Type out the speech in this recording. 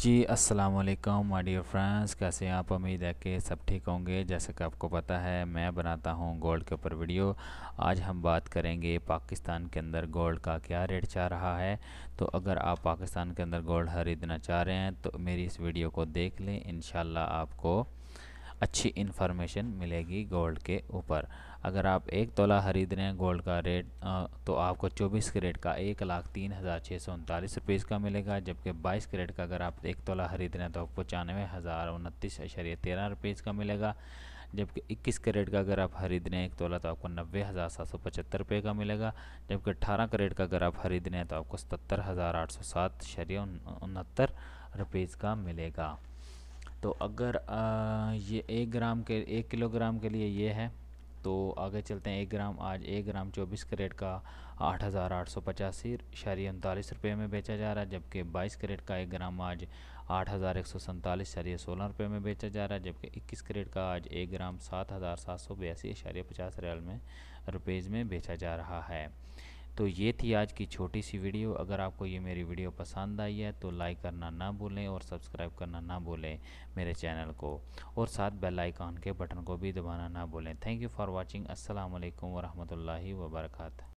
जी अस्सलाम वालेकुम my dear friends कैसे हैं आप उम्मीद है कि सब ठीक होंगे जैसा कि आपको पता है मैं बनाता हूँ गोल्ड के ऊपर वीडियो आज हम बात करेंगे पाकिस्तान के अंदर गोल्ड का क्या रेट चाह रहा है तो अगर आप पाकिस्तान के अंदर गोल्ड खरीदना चाह रहे हैं तो मेरी इस वीडियो को देख लें इन आपको अच्छी इन्फॉर्मेशन मिलेगी गोल्ड के ऊपर अगर आप एक तोला ख़रीद रहे हैं गोल्ड का रेट तो आपको 24 करेट का एक लाख तीन हज़ार छः सौ उनतालीस रुपीज़ का मिलेगा जबकि 22 करेट का अगर आप एक तोला ख़रीद रहे हैं तो आपको पचानवे हज़ार उनतीस अशरिया तेरह रुपीज़ का मिलेगा जबकि 21 करेट का अगर आप खरीद रहे हैं एक तोला तो आपको नब्बे हज़ार सात सौ पचहत्तर रुपये का मिलेगा जबकि अठारह करेट का अगर आप खरीद रहे हैं तो आपको सतर हज़ार आठ सौ सात शरिया उनहत्तर रुपीज़ का मिलेगा तो अगर आ, ये एक ग्राम के एक किलोग्राम के लिए ये है तो आगे चलते हैं एक ग्राम आज एक ग्राम चौबीस करेट का आठ हज़ार आठ सौ पचासी शारी उनतालीस रुपये में बेचा जा रहा है जबकि बाईस करेट का एक ग्राम आज आठ हज़ार एक सौ सैंतालीस शारी सोलह रुपये में बेचा जा रहा है जबकि इक्कीस करेट का आज एक ग्राम सात हज़ार सात सौ बयासी शारिया पचास रियाल में रुपीज़ में बेचा जा रहा है तो ये थी आज की छोटी सी वीडियो अगर आपको ये मेरी वीडियो पसंद आई है तो लाइक करना ना भूलें और सब्सक्राइब करना ना भूलें मेरे चैनल को और साथ बेल आइकॉन के बटन को भी दबाना ना भूलें थैंक यू फॉर वॉचिंग असल वालेकुम वर्का